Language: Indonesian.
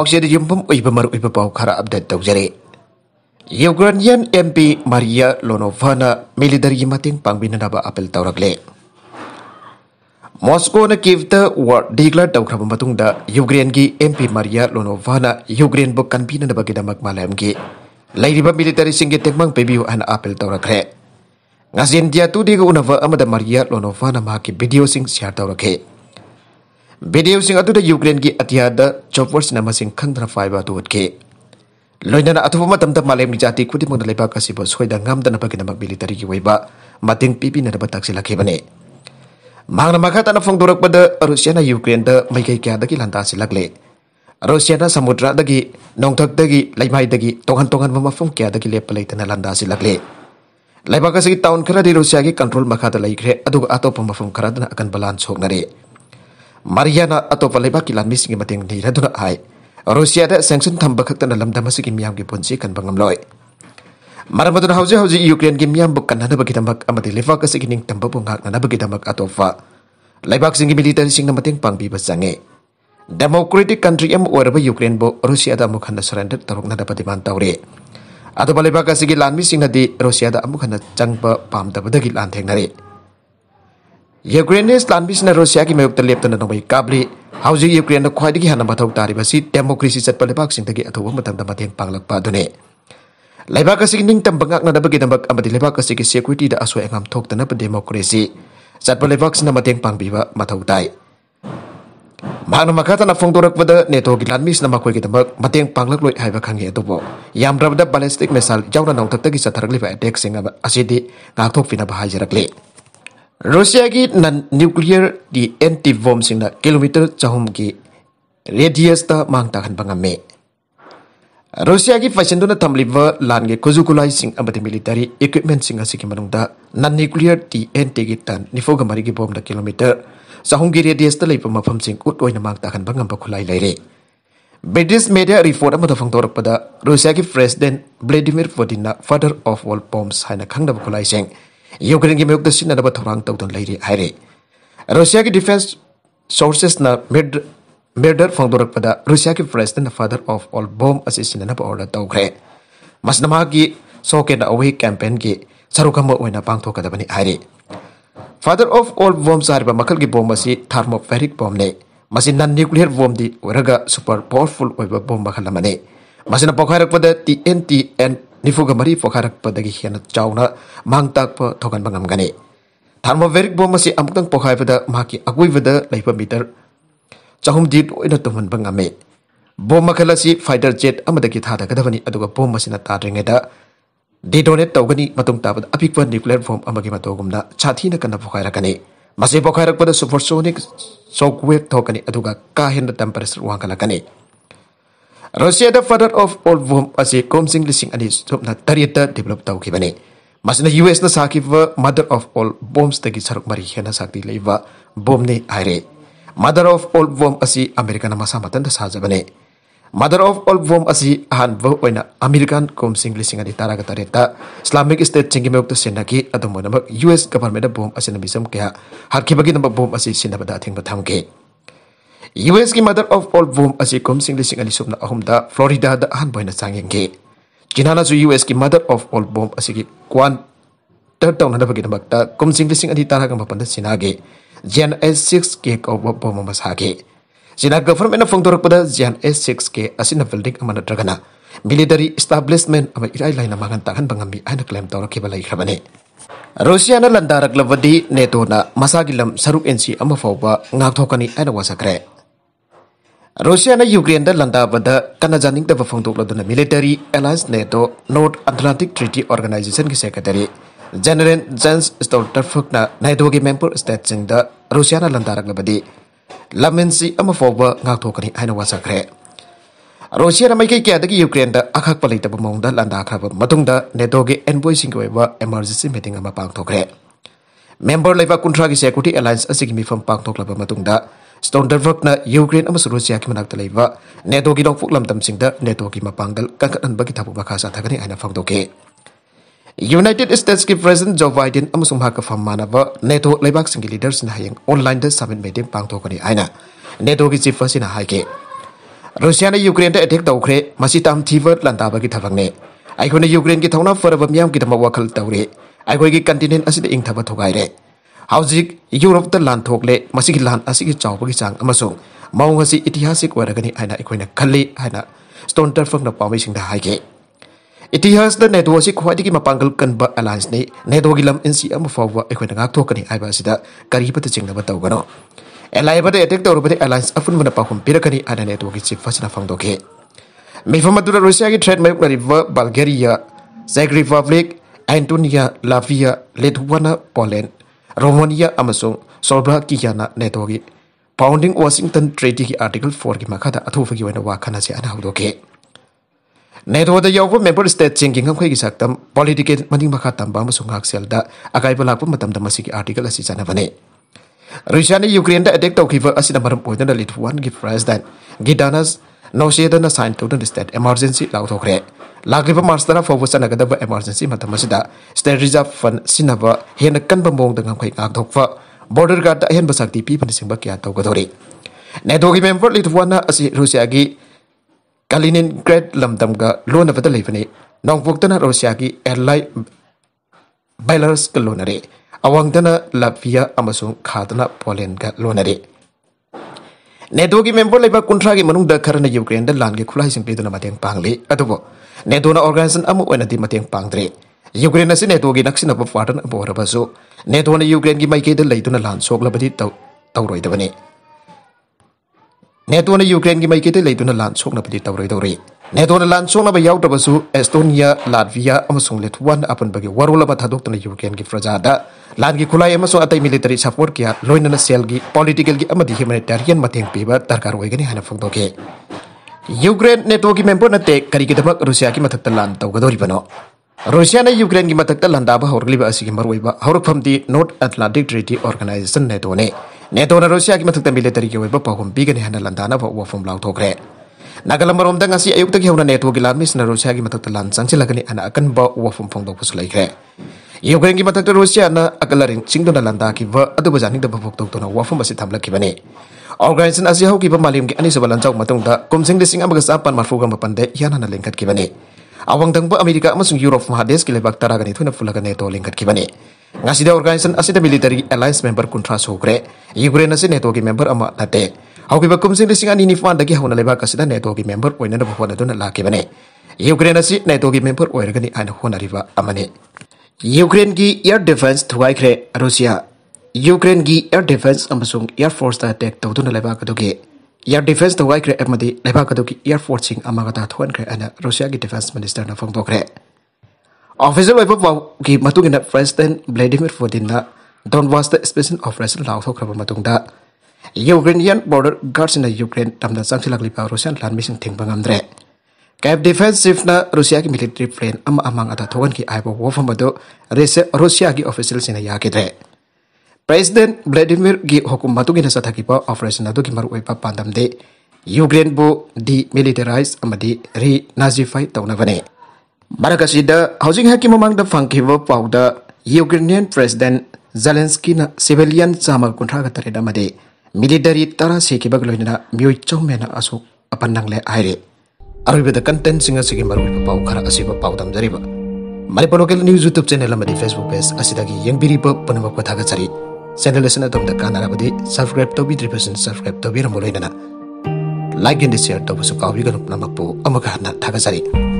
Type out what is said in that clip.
pauksiyadi jumpum pemaruk maru uipa paukara update tau jere. Ukrainian MP Maria Lonovana military yimating pangbinan apa apel tau ragle. Moskow na kiv ta war digla tau kraba matung da Ukraine gi MP Maria Lonovana Ukraine bukan binan apa kita mak malam gi. Lady ba military singgi temang pebi an apel tau ragle. Ngasin dia tu dia ke unava amada Maria Lonovana maki video sing siar tau ragle. Video sing atu da Ukraine gi atiada choppers nama sing khandra faiba tu utke. Loina na atu pa matam ta malem jati kuti mong dalai baka si bos hoida ngam dana pagi nama ki wai waiba mating pipi na dapat taksi laki bane. Mang nama kata na fong pada Rusia na Ukraine da mai kai kia ki lanta si lakle. Rusia na samudra daki nong tak daki lai mai daki tongan tongan mama fong kia daki lep palai tana lanta si lakle. Lai baka si tahun kara di Rusia ki kontrol maka dalai kre adu ga atu pa mafong kara dana akan balan sok nare. Mariana atau palaiba kilan mising mating yang la duna ai. Rusia ada sanction tambah khak dalam lam dama yang miyam gi punsi kan bangam loi. Maram duna hauji hauji Ukraine gi miyam bukan hana bagi tambak amati lefa ka sigi ning tamba pung bagi tambak atau fa. Laibak singi militer sing na mating pang bi sange. Democratic country am warba Ukraine bo Rusia ada mukhan da surrender tarok nada pati mantau re. Atau palaiba ke sigi lanmi sing nadi Rusia ada mukhan da changpa pam da lan theng na Ukraine's land business Russia ki mayuk terlibat dengan nomor kabli. Hauzi Ukraine no kuai diki hana batau tari basi demokrasi set pada paksing tegi atau bumbu tentang mati yang panglak padone. Lebak kesikining tembengak nada bagi tembak amat lebak kesikis security da aswe ngam tok tena pada demokrasi. Set pada paksing nama tiang pang biwa matau tai. Mahana makata na fong pada neto gilan nama kuai kitembak mati yang panglak loi hai bakangi atau bo. Yang berada balistik mesal jauh na nong tetegi satarang lebak edek singa asidi ngak tok fina bahaji raklik. Rusia gi nan nuclear di anti-bomb na kilometer cahum gi radius ta mang banga me. Rusia gi fashion dona tamliva lan gi kuzukulai sing abadi military equipment sing asiki da nan nuclear di anti gi tan nifo gamari gi bom da kilometer cahum gi radius ta leipa mafam sing ut oi na mang tahan bangam bakulai kulai laire. British media report amada pada Rusia gi president Vladimir Putin na father of all bombs haina khang da bakulai sing. Ukraine की मयुक्त सिन्नब थोरांग तौद लेर है Russia की defence sources मेड मेडर फोदरप रूसिया की president father of all bomb अब ऑर्डर तौरे मसना सोकेट अव कैंपेन की सरुखन पाथोदी फादर ऑफ ऑल बोम चाहब की बोम अ थर्मोफेरिक बोम ने न्यूक्लियर बोम दी सुपर पावरफुल बोम मखल पोखरप टी एन टी एंड nifuga mari pokharakpadagi hena chauna mangtakpa thoganba ngamgani thermometric bomb asi amuktang pada maki aguibada laipa meter chahum di ina tumanba bangame. Bo makhala si fighter jet amadagi thada kadavani aduga bomb asina tadringeda detonate gani matung tabada apikpa nuclear bomb amagi matogumna chathina kana pokhairakani masi pokhairakpada supersonic shockwave thokani aduga kahenda temperature wangkalakani रसियादा father of all वोम असे कॉमसिंग लिसिंग अनी सुपना तरियता डेवलप तौकीबने ꯃꯁꯤꯅ ꯌꯨ.ꯑꯦꯁꯅ ꯁꯥꯈꯤꯕ ꯃꯗꯔ ꯑꯣꯐ ꯑꯣꯜ ꯕꯣꯝꯁꯇꯒꯤ ꯁꯔꯨꯛ ꯃꯔꯤ ꯍꯦꯟꯅ ꯁꯥꯛꯇꯤ ꯂꯩꯕ ꯕꯣꯝꯅꯤ ꯍꯥꯏꯔꯦ ꯃꯗꯔ ꯑꯣꯐ ꯑꯣꯜ ꯕꯣꯝ ꯑꯁꯤ ꯑꯃꯦꯔꯤꯀꯥꯅ ꯃꯁꯥ ꯃꯊꯟꯇ ꯁꯥꯖꯕꯅꯤ ꯃꯗꯔ ꯑꯣꯐ ꯑꯣꯜ ꯕꯣꯝ ꯑꯁꯤ ꯑꯍꯥꯟꯕ ꯑꯣꯏꯅ ꯑꯃꯦꯔꯤꯀꯥꯟ ꯀꯣꯝꯁꯤꯡ ꯂꯤꯁꯤꯡ ꯑꯅꯤ ꯇꯔꯥꯒ ꯇꯔꯦꯠꯇ ꯏꯁꯂꯥꯃꯤꯛ ꯏꯁꯇꯦꯠꯁꯤꯡꯒꯤ ꯃꯥꯌꯣꯛꯇ ꯁꯤꯟꯅꯈꯤ ꯑꯗꯨꯝ ꯑꯣꯏꯅꯃꯛ ꯌꯨ.ꯑꯦꯁ ꯒꯚꯔꯟꯃꯦꯟꯅ ꯕꯣꯝ ꯑꯁꯤꯅ ꯃꯤꯁꯝ ꯀꯌꯥ ꯍꯥꯠꯈꯤꯕꯒꯤꯗꯃꯛ ꯕꯣꯝ ꯑꯁꯤ ꯁꯤꯟꯅꯕꯗ ꯑꯊꯤꯡꯕ ꯊꯝꯈꯤ US ki mother of all boom asi singli sing lising na ahum da Florida da han na changeng ge jinana su US ki mother of all boom asi ki kwan taw na da bagi damakta kom sing lising ali tara kam panda sinage Jan S6 ke ko bom ma sage. Jina government fong torok pada Jan S6 ke asina building amana dragana military establishment ama irai lain amangan tangan bangami ana claim taw ke balai khabane Rusia na landarak lewadi NATO na masagil lam saruk NC amafoba fawba ngak thokani ana wasakre ꯔꯁꯤꯌꯥꯅ ꯌꯨꯀ꯭ꯔꯦꯟꯗ ꯂꯥꯟꯗꯥꯕꯗ ꯀꯅꯥꯖꯥꯅꯤꯡꯗꯕ ꯐꯣꯡꯗꯣꯛꯂꯗꯨꯅ military alliance NATO North Atlantic Treaty ꯑꯣꯔꯒꯅꯥꯏꯖꯦꯁꯟꯒꯤ secretary general Jens ꯁ꯭ꯇꯣꯜꯇꯔꯐꯛꯅ ꯅꯦꯇꯣꯒꯤ member ꯁ꯭ꯇꯦꯠꯁꯤꯡꯗ ꯔꯁꯤꯌꯥꯅ ꯂꯥꯟꯗꯥꯔꯛꯂꯕꯗꯤ ꯂꯝꯃꯤꯟꯁꯤ ꯑꯃ ꯐꯥꯎꯕ ꯉꯥꯛꯊꯣꯛꯀꯅꯤ ꯍꯥꯏꯅ ꯋꯥꯁꯛꯈ꯭ꯔꯦ ꯔꯁꯤꯌꯥꯅ ꯃꯥꯏꯀꯩ ꯀꯌꯥꯗꯒꯤ ꯌꯨꯀ꯭ꯔꯦꯟꯗ ꯑꯈꯛꯄ ꯂꯩꯇꯕ ꯃꯑꯣꯡꯗ ꯂꯥꯟꯗꯥꯈ꯭ꯔꯕ ꯃꯇꯨꯡꯗ ꯅꯦꯇꯣꯒꯤ ꯑꯦꯟꯕꯣꯏꯁꯤꯡꯒꯤ ꯑꯣꯏꯕ ꯑꯦꯃꯔꯖꯦꯟꯁꯤ ꯃꯤꯇꯤꯡ ꯑꯃ ꯄꯥꯡꯊꯣꯛꯈ꯭ꯔꯦ ꯃꯦꯝꯕꯔ ꯂꯩꯕꯥꯛ ꯀꯨꯟꯊ꯭ꯔꯥꯒꯤ ꯁꯦꯀ꯭ꯌꯨꯔꯤꯇꯤ ꯑꯦꯂꯥꯏꯟꯁ ꯑꯁꯤꯒꯤ ꯃꯤꯐꯝ ꯄꯥꯡꯊꯣꯛꯂꯕ ꯃꯇꯨꯡꯗ Stoltenbergna Ukraine NATO amasung Russiaki manakta laiba NATOgi dongpuk lamdamsingda NATOgi mapangdal kankatnanbagi thakbuk bakha sathagani aina fangdoke United States Stateski President Joe Biden sum amasung mana fammanaba NATO leaders leadersna hayang online da summit meeting pangthokani aina NATOgi chief asina haike Russiana Ukraine da attack tawkhre masi tam ta thiwa landabagi thabakne aikone Ukraine ki thawna farabam yam ki thama wakhal tawre aikoi ki continent asida ingthaba thogaire हाउजिक Europe लान की लान चाव की चांग मौंग से इतिहासिक है खल स्टोन टर्फंग पाई इतिहास नेटो से खाद की मपांगल कनब अलायस ने नेटो की लम इंसीकने कहीं चिंब तौगनो एलाइब एटेक् तौरबद अलायस अफुब पाखम पीरखनी नेटो की चीफ फसन फादे मीफम रुसिया की थ्रेड मयुक्त बलगेरिया चेक Republic Estonia Latvia Lithuania Romania amasung Solba ki yana netogi Founding Washington Treaty ki Article 4 ki makata athufa ki wana wakana se ana ke. NATO da yawfa member state ching ki ngkhoi gi saktam political mani makha tamba amasung ngak sel da agai pa lakpa matam da masi ki article asi jana bane Russia ni Ukraine da attack tawkiva asi da maram oidana Lithuan ki President Gidanas nausea dan sign to the state emergency lau to kre. Lagi pemars tara fofo na kada ba emergency mata masida state reserve fund sinaba hen kan pembong dengan kai ngak to kfa. Border guard hen besak tipi pada sing bakia to kado ri. Nedo gi member asi rusia gi kalinin grad lam tam ga lo na fata lefani. Nong fok tana rusia gi airline belarus kalo na ri. Awang tana lafia amasung kada polen ga lo na ꯅꯦꯇꯣꯒꯤ member ꯂꯩꯕ ꯀꯨꯟꯊ꯭ꯔꯥꯒꯤ ꯃꯅꯨꯡꯗ ꯈꯔꯅ ꯌꯨꯀ꯭ꯔꯦꯟꯗ ꯂꯥꯟꯒꯤ ꯈꯨꯠꯂꯥꯏꯁꯤꯡ ꯄꯤꯗꯨꯅ ꯃꯇꯦꯡ ꯄꯥꯡꯂꯤ ꯑꯗꯨꯕꯨ ꯅꯦꯇꯣꯅ ꯑꯣꯔꯒꯅꯥꯏꯖꯦꯁꯟ ꯑꯃ ꯑꯣꯏꯅꯗꯤ ꯃꯇꯦꯡ ꯄꯥꯡꯗ꯭ꯔꯤ ꯌꯨꯀ꯭ꯔꯦꯟ ꯑꯁꯤ ꯅꯦꯇꯣꯒꯤ ꯅꯛꯁꯤꯟꯅꯕ ꯄꯥꯔꯇꯅ ꯑꯃ ꯑꯣꯏꯔꯕꯁꯨ ꯅꯦꯇꯣꯅ ꯌꯨꯀ꯭ꯔꯦꯟꯒꯤ ꯃꯥꯏꯀꯩꯗ ꯂꯩꯗꯨꯅ ꯂꯥꯟ ꯁꯣꯛꯂꯕꯗꯤ ꯇꯧꯔꯣꯏꯗꯕꯅꯤ ꯅꯦꯇꯣꯅ ꯌꯨꯀ꯭ꯔꯦꯟꯒꯤ ꯃꯥꯏꯀꯩꯗ ꯂꯩꯗꯨꯅ ꯂꯥꯟ ꯁꯣꯛꯅꯕꯗꯤ ꯇꯧꯔꯣꯏꯗꯧꯔꯤ ꯅꯦꯇꯣꯅ ꯂꯥꯟ ꯁꯣꯛꯅꯕ ꯌꯥꯎꯗ꯭ꯔꯕꯁꯨ ꯑꯦꯁꯇꯣꯅꯤꯌꯥ ꯂꯥꯠꯚꯤꯌꯥ ꯑꯃꯁꯨꯡ ꯂꯤꯊꯨꯋꯥꯟ ꯑꯄꯨꯟꯕꯒꯤ ꯋꯥꯔꯣꯜ ꯑꯃ ꯊꯥꯗꯣꯛꯇꯨꯅ ꯌꯨꯀ꯭ꯔꯦꯟꯒꯤ ꯄ꯭ꯔꯖꯥꯗ लागी खुलाई में अत मिलीटरी सपोर्ट क्या लोन सेल की पोलीटिकल की ह्यूमेटेरियन मैं पीब दरकार होने युक्रेन नेटवर्क की मेम्बर नाते कहींद रूसिया की मधक् लान तौदरीबनो रूसिया ने युक्रेन की मधक्त लंदाब होरफम North Atlantic Treaty Organisation NATO ने नेटो ने रूसिया की मधक् मिलीटरी की पीगनी है लंदाब वफम लाथ्रे नगल मरमदी अयुक्त हेवन नेटवर्क की लाभ रूसिया की मधक्त लान चंसीगनी अकन वफम फोदे Ukraine ki matang Russia na akalaring chingdo na landa ki va adu bazani da bhuk tok tona wafu masi thamla ki bane. Organization asi hau ki pa malim ki ani sabalan chau matung da kumsing de singa bagas marfu gam yana na lengkat ki Awang tang Amerika masung Europe mahades ki lebak tara gani thuna fulaga neto lengkat ki bane. Ngasih da organization da military alliance member kuntra sokre. Ukraine asi neto ki member ama nate. Hau ki pa desinga de singa nini fuan dagi hau na lebak asi da neto ki member poinan da bhuk wana dona la ki bane. Ukraine asi neto ki member oer gani ana huna riva amane. ꯌꯨꯀ꯭ꯔꯦꯟꯒꯤ air defence ꯊꯨꯒꯥꯏꯈ꯭ꯔꯦ Russia ꯌꯨꯀ꯭ꯔꯦꯟꯒꯤ air defence ꯑꯃꯁꯨꯡ air ꯐꯣꯔꯁꯇ attack ꯇꯧꯗꯨꯅ ꯂꯩꯕꯥꯛ ꯑꯗꯨꯒꯤ year defence ꯊꯨꯒꯥꯏꯈ꯭re ꯑꯃꯗꯤ ꯂꯩꯕꯥꯛ ꯑꯗꯨꯒꯤ ꯏꯌꯔ ꯐꯣꯔꯁꯁꯤꯡ ꯑꯃꯒꯇ ꯊꯣꯛꯍꯟꯈ꯭ꯔꯦ ꯍꯥꯏꯅ ꯔꯨꯁꯤꯌꯥꯒꯤ ꯗꯤꯐꯦꯟꯁ ꯃꯤꯅꯤꯁꯇꯔꯅ ꯐꯣꯡꯗꯣꯛꯈ꯭ꯔꯦ ꯑꯣꯐꯤꯁꯤꯌꯦꯜ ꯑꯣꯏꯕ ꯄꯥꯎꯒꯤ ꯃꯇꯨꯡꯏꯟꯅ ꯄ꯭ꯔꯁꯤꯗꯦꯟ ꯚ꯭ꯂꯥꯗꯤꯃꯤꯔ ꯄꯨꯇꯤꯟꯅ ꯗꯣꯟꯕꯥꯁꯇ ꯏꯁꯄꯦꯁꯟ ꯑꯣꯄꯔꯦꯁꯟ ꯂꯥꯎꯊꯣꯛꯈ꯭ꯔꯕ ꯃꯇꯨꯡꯗ ꯌꯨꯀ꯭ꯔꯦꯅꯤꯌꯟ ꯕꯣꯔꯗꯔ ꯒꯥꯔꯗꯁꯤꯡꯅ ꯌꯨꯀ꯭ꯔꯦꯟ ꯂꯝꯗ ꯆꯪꯁꯤꯜꯂꯛꯂꯤꯕ ꯔꯨꯁꯤꯌꯥꯟ ꯂꯥꯟꯃꯤꯁꯤꯡ ꯊꯤꯡꯕ ꯉꯝꯗ꯭ꯔꯦ ꯀꯦꯞ ꯗꯤꯐꯦꯟꯁ ꯆꯤꯐꯅ ꯔꯨꯁꯤꯌꯥꯒꯤ ꯃꯤꯂꯤꯇꯔꯤ ꯄ꯭ꯂꯦꯟ ꯑꯃ ꯑꯃꯥꯡ ꯑꯇꯥ ꯊꯣꯛꯍꯟꯈꯤ ꯍꯥꯏꯕ ꯋꯥꯐꯝ ꯑꯗꯨ ꯔꯨꯁꯤꯌꯥꯒꯤ ꯑꯣꯐꯤꯁꯤꯌꯦꯜꯁꯤꯡꯅ ꯌꯥꯈꯤꯗ꯭ꯔꯦ प्रेसिडेंट व्लादिमीर की हुकुम मतुगिन सथकिब ऑपरेशन अदुगी मरु ओइबा पांदमदे यूक्रेन बु डी मिलिटराइज अमदि री नाजिफाई तौनबने मरकसिद हाउसिंग हकि ममंगद फंकिब पाउदा यूक्रेनियन प्रेसिडेंट जेलेंस्की न सिविलियन चामल कुंठा गतरे दमदे मिलिटरी तरा सेकिबग लोइना म्युइ चौमेना असो अपनंगले आइरे aru beda konten singa segi baru ini papa ukara asih papa jari Mari pono news YouTube channel lama Facebook page asih lagi yang biri pak penemu kita Channel ini sudah tidak kana subscribe tobi tiga persen subscribe tobi ramu lagi nana. Like and share tobi suka obi kalau penemu kita thaga